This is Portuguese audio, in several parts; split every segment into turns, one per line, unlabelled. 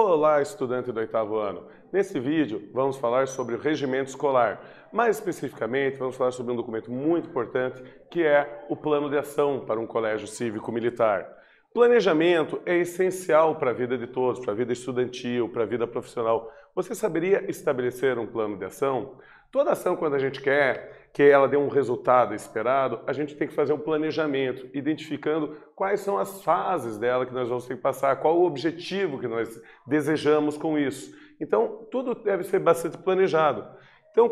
Olá, estudante do oitavo ano! Nesse vídeo, vamos falar sobre o regimento escolar. Mais especificamente, vamos falar sobre um documento muito importante, que é o Plano de Ação para um Colégio Cívico-Militar. Planejamento é essencial para a vida de todos, para a vida estudantil, para a vida profissional. Você saberia estabelecer um plano de ação? Toda ação, quando a gente quer que ela dê um resultado esperado, a gente tem que fazer um planejamento, identificando quais são as fases dela que nós vamos ter que passar, qual o objetivo que nós desejamos com isso. Então, tudo deve ser bastante planejado. Então,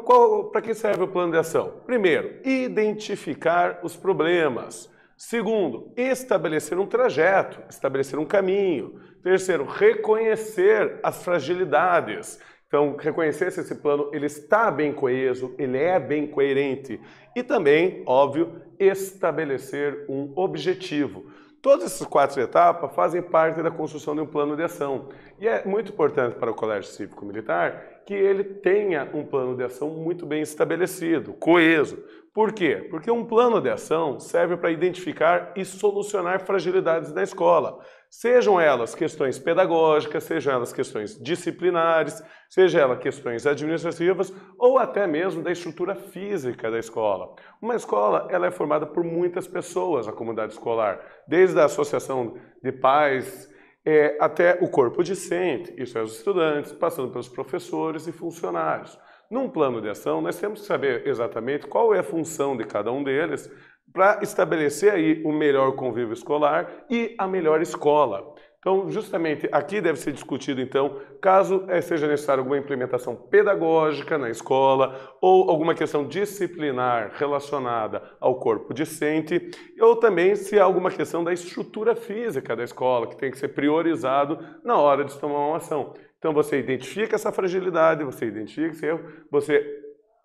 para que serve o plano de ação? Primeiro, identificar os problemas. Segundo, estabelecer um trajeto, estabelecer um caminho. Terceiro, reconhecer as fragilidades. Então, reconhecesse esse plano, ele está bem coeso, ele é bem coerente. E também, óbvio, estabelecer um objetivo. Todas essas quatro etapas fazem parte da construção de um plano de ação. E é muito importante para o Colégio Cívico Militar que ele tenha um plano de ação muito bem estabelecido, coeso, por quê? Porque um plano de ação serve para identificar e solucionar fragilidades da escola, sejam elas questões pedagógicas, sejam elas questões disciplinares, sejam elas questões administrativas ou até mesmo da estrutura física da escola. Uma escola ela é formada por muitas pessoas, a comunidade escolar, desde a associação de pais, é, até o corpo discente, isso é, os estudantes, passando pelos professores e funcionários. Num plano de ação, nós temos que saber exatamente qual é a função de cada um deles para estabelecer aí o melhor convívio escolar e a melhor escola. Então, justamente aqui deve ser discutido, então, caso eh, seja necessário alguma implementação pedagógica na escola ou alguma questão disciplinar relacionada ao corpo docente, ou também se há alguma questão da estrutura física da escola que tem que ser priorizado na hora de tomar uma ação. Então você identifica essa fragilidade, você identifica esse erro, você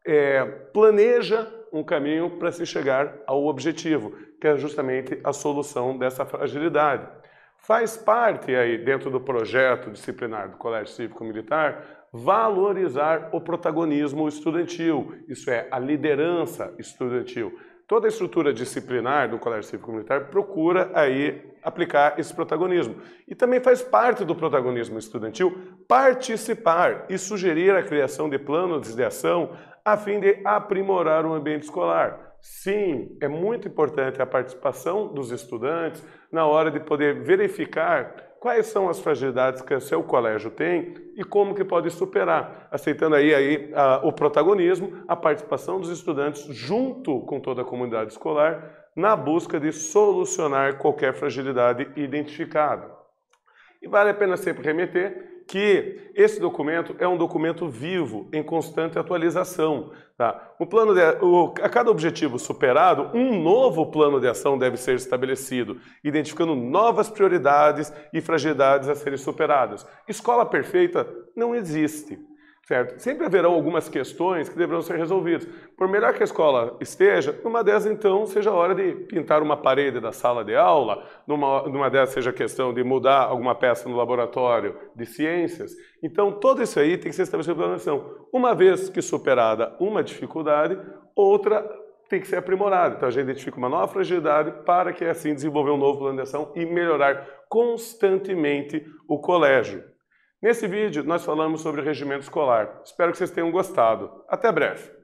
é, planeja um caminho para se chegar ao objetivo, que é justamente a solução dessa fragilidade. Faz parte aí, dentro do projeto disciplinar do Colégio Cívico Militar, valorizar o protagonismo estudantil, isso é, a liderança estudantil. Toda a estrutura disciplinar do Colégio Cívico Militar procura aí aplicar esse protagonismo. E também faz parte do protagonismo estudantil participar e sugerir a criação de planos de ação a fim de aprimorar o ambiente escolar Sim, é muito importante a participação dos estudantes na hora de poder verificar quais são as fragilidades que o seu colégio tem e como que pode superar, aceitando aí, aí a, o protagonismo, a participação dos estudantes junto com toda a comunidade escolar na busca de solucionar qualquer fragilidade identificada. E vale a pena sempre remeter que esse documento é um documento vivo, em constante atualização. Tá? O plano de, o, a cada objetivo superado, um novo plano de ação deve ser estabelecido, identificando novas prioridades e fragilidades a serem superadas. Escola perfeita não existe. Certo? Sempre haverão algumas questões que deverão ser resolvidas. Por melhor que a escola esteja, numa dessas, então, seja a hora de pintar uma parede da sala de aula, numa, numa dessas, seja a questão de mudar alguma peça no laboratório de ciências. Então, tudo isso aí tem que ser estabelecido pela nação. Uma vez que superada uma dificuldade, outra tem que ser aprimorada. Então, a gente identifica uma nova fragilidade para que, assim, desenvolver um novo plano de ação e melhorar constantemente o colégio. Nesse vídeo, nós falamos sobre o regimento escolar. Espero que vocês tenham gostado. Até breve!